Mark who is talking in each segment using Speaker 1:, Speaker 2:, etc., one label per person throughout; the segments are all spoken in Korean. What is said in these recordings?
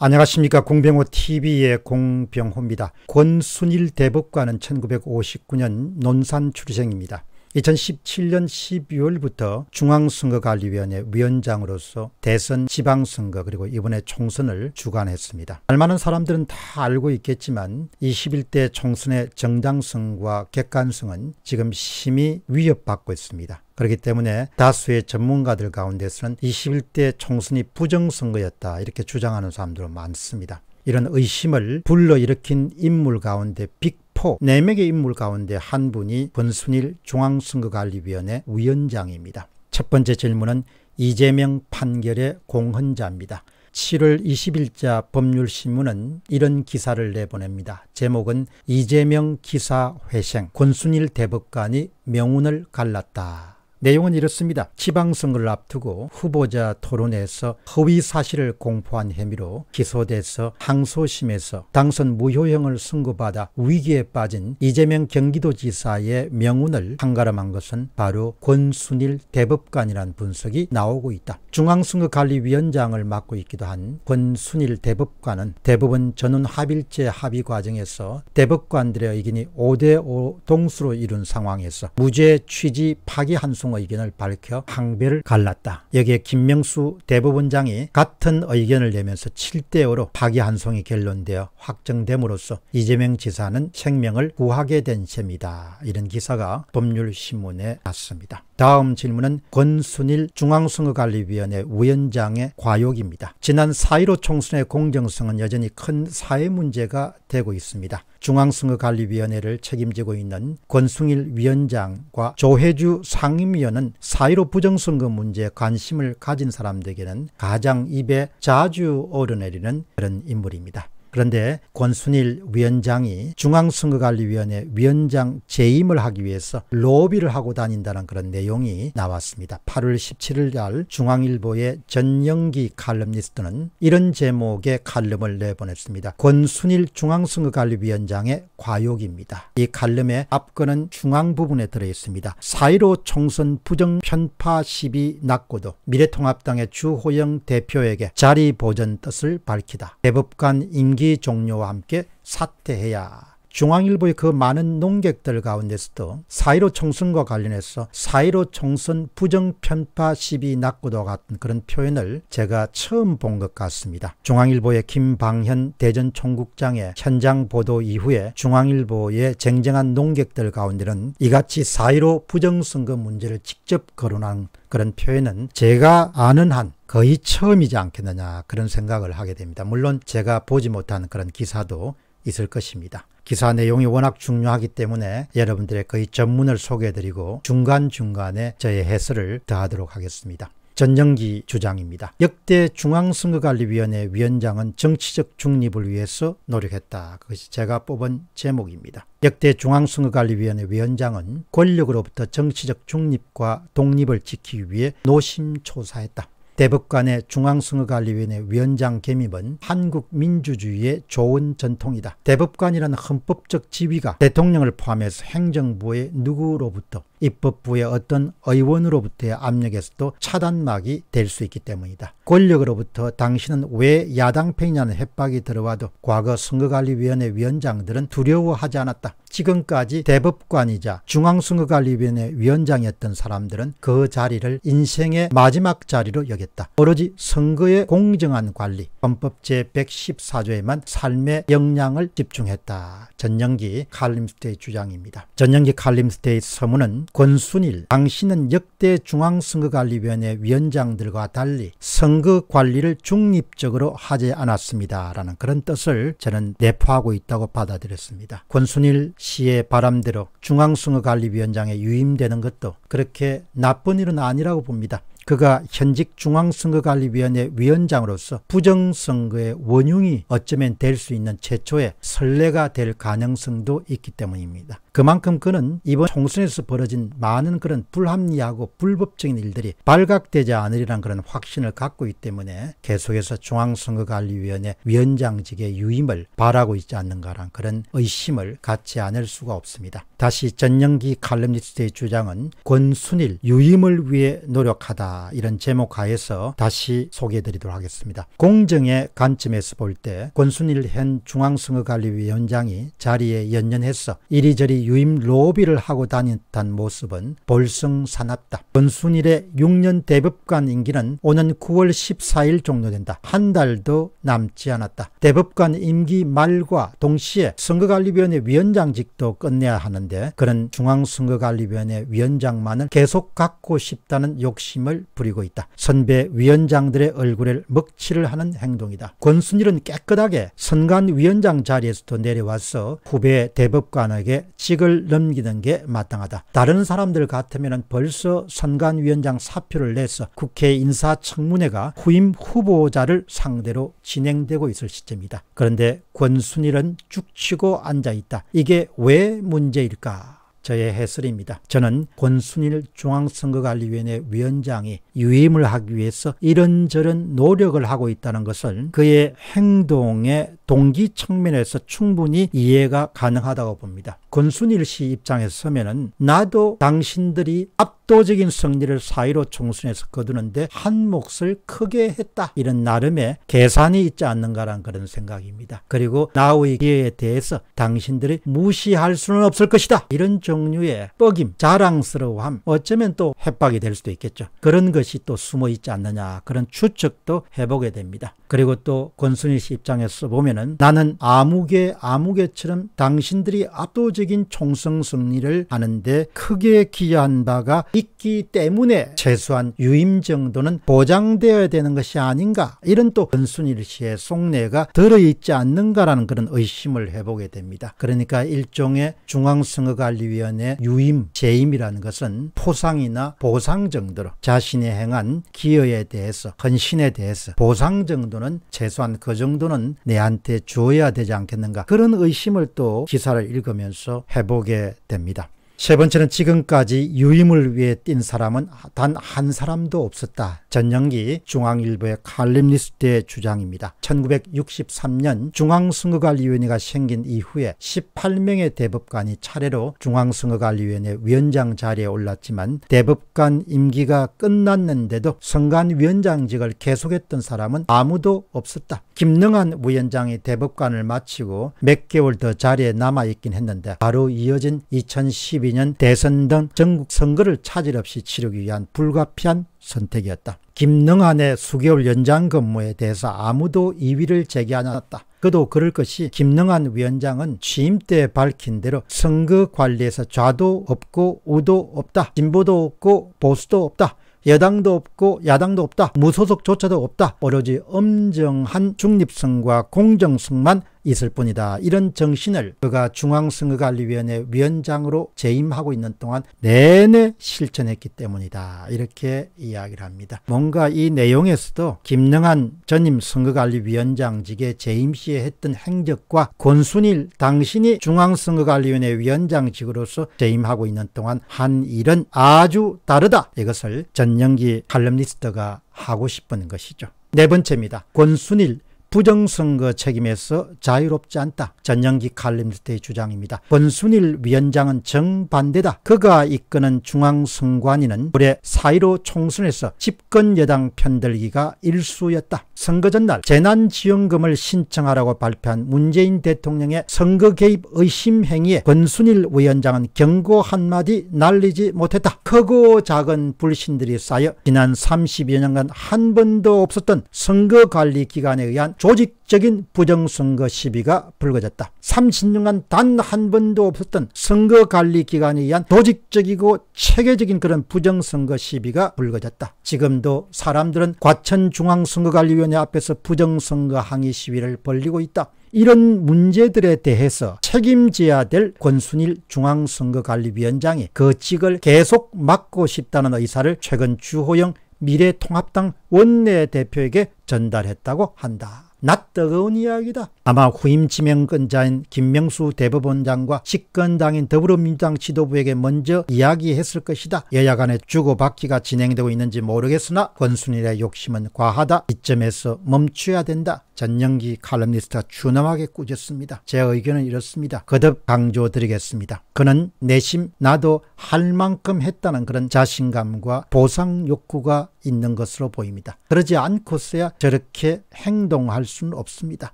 Speaker 1: 안녕하십니까 공병호TV의 공병호입니다. 권순일 대법관은 1959년 논산 출생입니다. 2017년 12월부터 중앙선거관리위원회 위원장으로서 대선 지방선거 그리고 이번에 총선을 주관했습니다. 알만은 사람들은 다 알고 있겠지만 21대 총선의 정당성과 객관성은 지금 심히 위협받고 있습니다. 그렇기 때문에 다수의 전문가들 가운데서는 21대 총선이 부정선거였다 이렇게 주장하는 사람들은 많습니다. 이런 의심을 불러일으킨 인물 가운데 빅포 4명의 인물 가운데 한 분이 권순일 중앙선거관리위원회 위원장입니다. 첫 번째 질문은 이재명 판결의 공헌자입니다. 7월 20일자 법률신문은 이런 기사를 내보냅니다. 제목은 이재명 기사 회생 권순일 대법관이 명운을 갈랐다. 내용은 이렇습니다. 지방선거를 앞두고 후보자 토론에서 허위 사실을 공포한 혐의로 기소돼서 항소심에서 당선 무효형을 선고받아 위기에 빠진 이재명 경기도지사의 명운을 한가름한 것은 바로 권순일 대법관이란 분석이 나오고 있다. 중앙선거관리위원장을 맡고 있기도 한 권순일 대법관은 대법원 전원 합일제 합의 과정에서 대법관들의 의견이 5대5 동수로 이룬 상황에서 무죄 취지 파기 한송 보충 의견을 밝혀 항배를 갈랐다. 여기에 김명수 대법원장이 같은 의견을 내면서 7대5로 파기환송이 결론되어 확정됨으로써 이재명 지사는 생명을 구하게 된 셈이다. 이런 기사가 법률신문에 났습니다. 다음 질문은 권순일 중앙선거관리위원회 위원장의 과욕입니다. 지난 4.15 총선의 공정성은 여전히 큰 사회 문제가 되고 있습니다. 중앙선거관리위원회를 책임지고 있는 권승일 위원장과 조혜주 상임위원은 사이로 부정선거 문제에 관심을 가진 사람들에게는 가장 입에 자주 오르내리는 그런 인물입니다. 그런데 권순일 위원장이 중앙선거관리위원회 위원장 재임을 하기 위해서 로비를 하고 다닌다는 그런 내용이 나왔습니다. 8월 17일 날 중앙일보의 전영기 칼럼니스트는 이런 제목의 칼럼을 내보냈습니다. 권순일 중앙선거관리위원장의 과욕입니다. 이 칼럼의 앞건은 중앙 부분에 들어있습니다. 4.15 총선 부정 편파 시비 낙고도 미래통합당의 주호영 대표에게 자리 보전 뜻을 밝히다. 대법관 임기 임기 종료와 함께 사퇴해야 중앙일보의 그 많은 농객들 가운데서도 4.15 총선과 관련해서 4.15 총선 부정편파 시비 낙고도 같은 그런 표현을 제가 처음 본 것 같습니다. 중앙일보의 김방현 대전 총국장의 현장 보도 이후에 중앙일보의 쟁쟁한 농객들 가운데는 이같이 4.15 부정선거 문제를 직접 거론한 그런 표현은 제가 아는 한 거의 처음이지 않겠느냐 그런 생각을 하게 됩니다. 물론 제가 보지 못한 그런 기사도 있을 것입니다. 기사 내용이 워낙 중요하기 때문에 여러분들의 거의 그 전문을 소개해드리고 중간중간에 저의 해설을 더하도록 하겠습니다. 전정기 주장입니다. 역대 중앙선거관리위원회 위원장은 정치적 중립을 위해서 노력했다. 그것이 제가 뽑은 제목입니다. 역대 중앙선거관리위원회 위원장은 권력으로부터 정치적 중립과 독립을 지키기 위해 노심초사했다. 대법관의 중앙선거관리위원회 위원장 개입은 한국 민주주의의 좋은 전통이다. 대법관이라는 헌법적 지위가 대통령을 포함해서 행정부의 누구로부터 입법부의 어떤 의원으로부터의 압력에서도 차단막이 될 수 있기 때문이다. 권력으로부터 당신은 왜 야당편이냐는 협박이 들어와도 과거 선거관리위원회 위원장들은 두려워하지 않았다. 지금까지 대법관이자 중앙선거관리위원회 위원장이었던 사람들은 그 자리를 인생의 마지막 자리로 여겼다. 오로지 선거의 공정한 관리, 헌법 제114조에만 삶의 역량을 집중했다. 전영기 칼림스테이 주장입니다. 전영기 칼림스테이 서문은 권순일 당신은 역대 중앙선거관리위원회 위원장들과 달리 선거 관리를 중립적으로 하지 않았습니다. 라는 그런 뜻을 저는 내포하고 있다고 받아들였습니다. 권순일 씨의 바람대로 중앙선거관리위원장에 유임되는 것도 그렇게 나쁜 일은 아니라고 봅니다. 그가 현직 중앙선거관리위원회 위원장으로서 부정선거의 원흉이 어쩌면 될 수 있는 최초의 선례가 될 가능성도 있기 때문입니다. 그만큼 그는 이번 총선에서 벌어진 많은 그런 불합리하고 불법적인 일들이 발각되지 않으리란 그런 확신을 갖고 있기 때문에 계속해서 중앙선거관리위원회 위원장직의 유임을 바라고 있지 않는가란 그런 의심을 갖지 않을 수가 없습니다. 다시 전영기 칼럼니스트의 주장은 권순일 유임을 위해 노력하다 이런 제목 하에서 다시 소개해드리도록 하겠습니다. 공정의 관점에서 볼 때 권순일 현 중앙선거관리위원장이 자리에 연연해서 이리저리 유임 로비를 하고 다녔던 모습은 볼썽사납다. 권순일의 6년 대법관 임기는 오는 9월 14일 종료된다. 한 달도 남지 않았다. 대법관 임기 말과 동시에 선거관리위원회 위원장직도 끝내야 하는데 그런 중앙선거관리위원회 위원장만을 계속 갖고 싶다는 욕심을 부리고 있다. 선배 위원장들의 얼굴을 먹칠을 하는 행동이다. 권순일은 깨끗하게 선관위원장 자리에서도 내려와서 후배 대법관에게 직을 넘기는 게 마땅하다. 다른 사람들 같으면 벌써 선관위원장 사표를 내서 국회 인사청문회가 후임 후보자를 상대로 진행되고 있을 시점이다. 그런데 권순일은 죽치고 앉아있다. 이게 왜 문제일까? 저의 해설입니다. 저는 권순일 중앙선거관리위원회 위원장이 유임을 하기 위해서 이런저런 노력을 하고 있다는 것을 그의 행동에 동기 측면에서 충분히 이해가 가능하다고 봅니다. 권순일 씨 입장에서 서면은 나도 당신들이 압도적인 승리를 사이로 총선에서 거두는데 한 몫을 크게 했다. 이런 나름의 계산이 있지 않는가란 그런 생각입니다. 그리고 나의 기회에 대해서 당신들이 무시할 수는 없을 것이다. 이런 종류의 뻐김, 자랑스러움 어쩌면 또 협박이 될 수도 있겠죠. 그런 것이 또 숨어 있지 않느냐 그런 추측도 해보게 됩니다. 그리고 또 권순일 씨 입장에서 보면 때는 나는 암흑의 암흑의처럼 당신들이 압도적인 총성 승리를 하는데 크게 기여한 바가 있기 때문에 최소한 유임 정도는 보장되어야 되는 것이 아닌가 이런 또 권순일 씨의 속내가 들어있지 않는가라는 그런 의심을 해보게 됩니다. 그러니까 일종의 중앙선거관리위원회 유임 재임이라는 것은 포상이나 보상 정도로 자신이 행한 기여에 대해서 헌신에 대해서 보상 정도는 최소한 그 정도는 내한테 우 주어야 되지 않겠는가 그런 의심을 또 기사를 읽으면서 해보게 됩니다. 세 번째는 지금까지 유임을 위해 뛴 사람은 단 한 사람도 없었다. 전영기 중앙일보의 칼럼리스트의 주장입니다. 1963년 중앙선거관리위원회가 생긴 이후에 18명의 대법관이 차례로 중앙선거관리위원회 위원장 자리에 올랐지만 대법관 임기가 끝났는데도 선관위원장직을 계속했던 사람은 아무도 없었다. 김능한 위원장이 대법관을 마치고 몇 개월 더 자리에 남아있긴 했는데 바로 이어진 2012 2012년 대선 등 전국 선거를 차질 없이 치르기 위한 불가피한 선택이었다. 김능한의 수개월 연장 근무에 대해서 아무도 이의를 제기 않았다. 그도 그럴 것이 김능한 위원장은 취임 때 밝힌 대로 선거 관리에서 좌도 없고 우도 없다. 진보도 없고 보수도 없다. 여당도 없고 야당도 없다. 무소속조차도 없다. 오로지 엄정한 중립성과 공정성만 있을 뿐이다. 이런 정신을 그가 중앙선거관리위원회 위원장으로 재임하고 있는 동안 내내 실천했기 때문이다. 이렇게 이야기를 합니다. 뭔가 이 내용에서도 김능한 전임 선거관리위원장직에 재임 시에 했던 행적과 권순일 당신이 중앙선거관리위원회 위원장직으로서 재임하고 있는 동안 한 일은 아주 다르다. 이것을 전영기 칼럼니스트가 하고 싶은 것이죠. 네 번째입니다. 권순일 부정선거 책임에서 자유롭지 않다. 전영기 칼럼니스트의 주장입니다. 권순일 위원장은 정반대다. 그가 이끄는 중앙선관위는 올해 4.15 총선에서 집권여당 편들기가 일수였다. 선거 전날 재난지원금을 신청하라고 발표한 문재인 대통령의 선거 개입 의심 행위에 권순일 위원장은 경고 한마디 날리지 못했다. 크고 작은 불신들이 쌓여 지난 30여 년간 한 번도 없었던 선거관리기관에 의한 조직적인 부정선거 시비가 불거졌다. 30년간 단 한 번도 없었던 선거관리 기관에 의한 조직적이고 체계적인 그런 부정선거 시비가 불거졌다. 지금도 사람들은 과천중앙선거관리위원회 앞에서 부정선거 항의 시위를 벌리고 있다. 이런 문제들에 대해서 책임져야 될 권순일 중앙선거관리위원장이 그 직을 계속 맡고 싶다는 의사를 최근 주호영 미래통합당 원내대표에게 전달했다고 한다. 낯뜨거운 이야기다. 아마 후임 지명권자인 김명수 대법원장과 식건당인 더불어민주당 지도부에게 먼저 이야기했을 것이다. 여야 간의 주고받기가 진행되고 있는지 모르겠으나 권순일의 욕심은 과하다. 이점에서 멈춰야 된다. 전년기 칼럼니스트가 추넘하게 꾸짖습니다. 제 의견은 이렇습니다. 거듭 강조드리겠습니다. 그는 내심 나도 할 만큼 했다는 그런 자신감과 보상 욕구가 있는 것으로 보입니다. 그러지 않고서야 저렇게 행동할 수는 없습니다.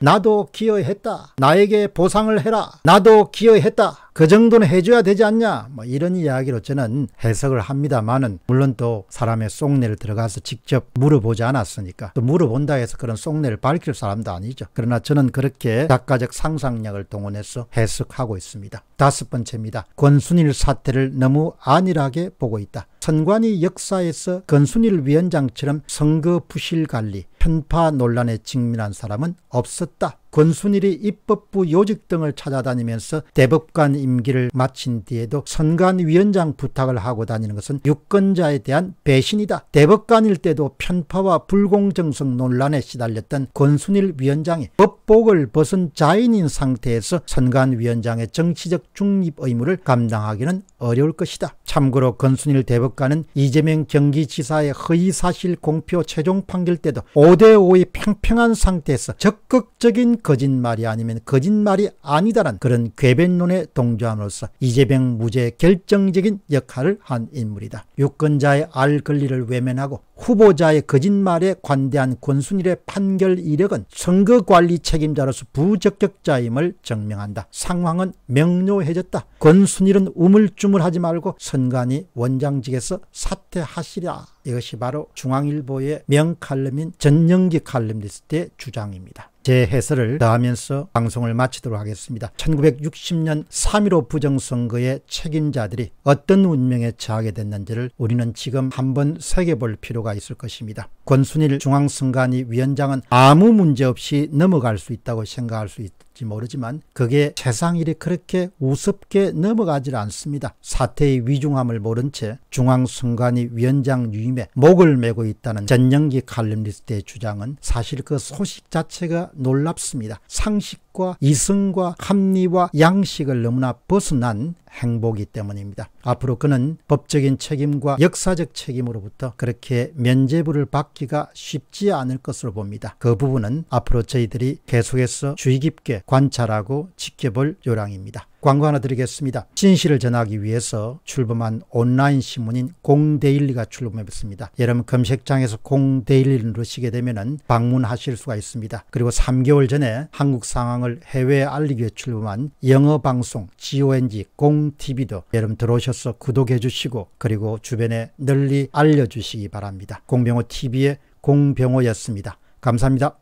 Speaker 1: 나도 기여했다. 나에게 보상을 해라. 나도 기여했다. 그 정도는 해줘야 되지 않냐 뭐 이런 이야기로 저는 해석을 합니다만은 물론 또 사람의 속내를 들어가서 직접 물어보지 않았으니까 또 물어본다 해서 그런 속내를 밝힐 사람도 아니죠. 그러나 저는 그렇게 작가적 상상력을 동원해서 해석하고 있습니다. 다섯 번째입니다. 권순일 사태를 너무 안일하게 보고 있다. 선관위 역사에서 권순일 위원장처럼 선거 부실 관리, 편파 논란에 직면한 사람은 없었다. 권순일이 입법부 요직 등을 찾아다니면서 대법관 임기를 마친 뒤에도 선관위원장 부탁을 하고 다니는 것은 유권자에 대한 배신이다. 대법관일 때도 편파와 불공정성 논란에 시달렸던 권순일 위원장이 법복을 벗은 자인인 상태에서 선관위원장의 정치적 중립 의무를 감당하기는 어려울 것이다. 참고로 권순일 대법관은 이재명 경기지사의 허위사실 공표 최종 판결 때도 5대5의 평평한 상태에서 적극적인 거짓말이 아니면 거짓말이 아니다라는 그런 괴변론에 동조함으로써 이재명 무죄 의 결정적인 역할을 한 인물이다. 유권자의 알 권리를 외면하고 후보자의 거짓말에 관대한 권순일의 판결 이력은 선거관리 책임자로서 부적격자임을 증명한다. 상황은 명료해졌다. 권순일은 우물쭈물하지 말고 선관위 원장직에서 사퇴하시라. 이것이 바로 중앙일보의 명칼럼인 전영기 칼럼니스트의 주장입니다. 제 해설을 더하면서 방송을 마치도록 하겠습니다. 1960년 3.15 부정선거의 책임자들이 어떤 운명에 처하게 됐는지를 우리는 지금 한번 새겨볼 필요가 있을 것입니다. 권순일 중앙선관위 위원장은 아무 문제 없이 넘어갈 수 있다고 생각할 수있지 모르지만 그게 세상일이 그렇게 우습게 넘어가질 않습니다. 사태의 위중함을 모른 채 중앙선관위 위원장 유임에 목을 메고 있다는 전영기 칼럼니스트의 주장은 사실 그 소식 자체가 놀랍습니다. 상식과 이성과 합리와 양식을 너무나 벗어난 행복이 때문입니다. 앞으로 그는 법적인 책임과 역사적 책임으로부터 그렇게 면제부를 받기가 쉽지 않을 것으로 봅니다. 그 부분은 앞으로 저희들이 계속해서 주의 깊게 관찰하고 지켜볼 요량입니다. 광고 하나 드리겠습니다. 진실을 전하기 위해서 출범한 온라인 신문인 공데일리가 출범했습니다. 여러분 검색창에서 공데일리를 누르시게 되면 방문하실 수가 있습니다. 그리고 3개월 전에 한국 상황을 해외에 알리기 위해 출범한 영어 방송 GONG 공TV도 여러분 들어오셔서 구독해 주시고 그리고 주변에 널리 알려주시기 바랍니다. 공병호 TV의 공병호였습니다. 감사합니다.